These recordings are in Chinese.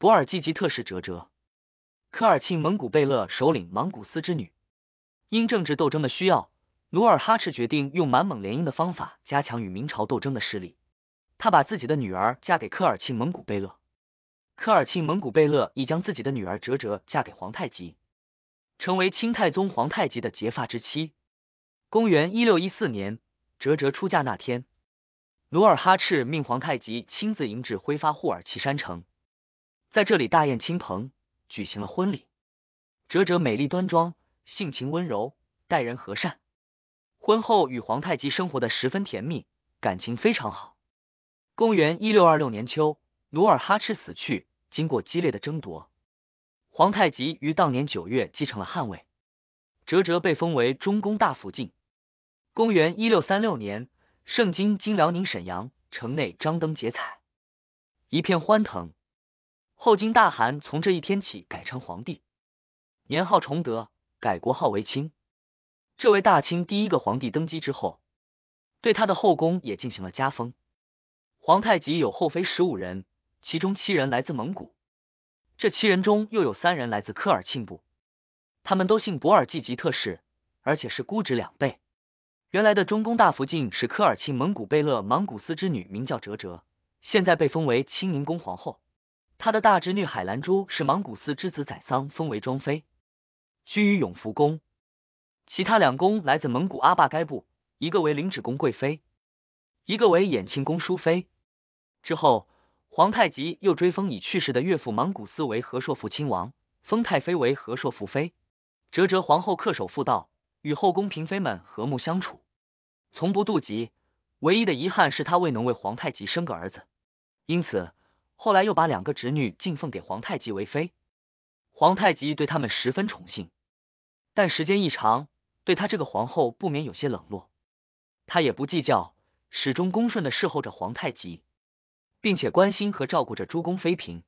博尔济吉特氏哲哲，科尔沁蒙古贝勒首领莽古斯之女。因政治斗争的需要，努尔哈赤决定用满蒙联姻的方法加强与明朝斗争的势力。他把自己的女儿嫁给科尔沁蒙古贝勒，科尔沁蒙古贝勒已将自己的女儿哲哲嫁给皇太极，成为清太宗皇太极的结发之妻。公元一六一四年，哲哲出嫁那天，努尔哈赤命皇太极亲自迎至辉发霍尔齐山城。在这里，大宴亲朋，举行了婚礼。哲哲美丽端庄，性情温柔，待人和善。婚后与皇太极生活的十分甜蜜，感情非常好。公元一六二六年秋，努尔哈赤死去。经过激烈的争夺，皇太极于当年九月继承了汗位。哲哲被封为中宫大福晋。公元一六三六年，盛京（今辽宁沈阳）城内张灯结彩，一片欢腾。后金大汗从这一天起改称皇帝，年号崇德，改国号为清。这位大清第一个皇帝登基之后，对他的后宫也进行了加封。皇太极有后妃十五人，其中七人来自蒙古，这七人中又有三人来自科尔沁部，他们都姓博尔济吉特氏，而且是估值两倍。原来的中宫大福晋是科尔沁蒙古贝勒莽古斯之女，名叫哲哲，现在被封为清宁宫皇后。他的大侄女海兰珠是莽古斯之子宰桑，封为庄妃，居于永福宫。其他两宫来自蒙古阿坝该部，一个为灵祉宫贵妃，一个为衍庆宫淑妃。之后，皇太极又追封已去世的岳父莽古斯为和硕福亲王，封太妃为和硕福妃。哲哲皇后恪守妇道，与后宫嫔妃们和睦相处，从不妒忌。唯一的遗憾是她未能为皇太极生个儿子，因此。后来又把两个侄女进奉给皇太极为妃，皇太极对他们十分宠幸，但时间一长，对他这个皇后不免有些冷落。他也不计较，始终恭顺的侍候着皇太极，并且关心和照顾着诸宫妃嫔。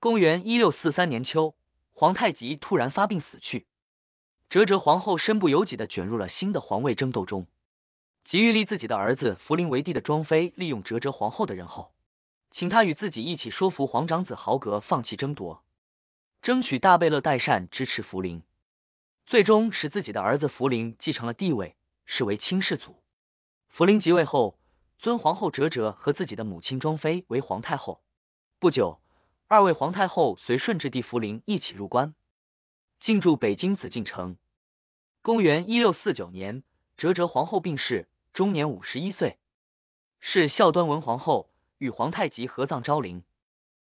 公元一六四三年秋，皇太极突然发病死去，哲哲皇后身不由己的卷入了新的皇位争斗中，急于立自己的儿子福临为帝的庄妃利用哲哲皇后的人厚。请他与自己一起说服皇长子豪格放弃争夺，争取大贝勒代善支持福临，最终使自己的儿子福临继承了帝位，是为清世祖。福临即位后，尊皇后哲哲和自己的母亲庄妃为皇太后。不久，二位皇太后随顺治帝福临一起入关，进驻北京紫禁城。公元一六四九年，哲哲皇后病逝，终年五十一岁，是孝端文皇后。与皇太极合葬昭陵。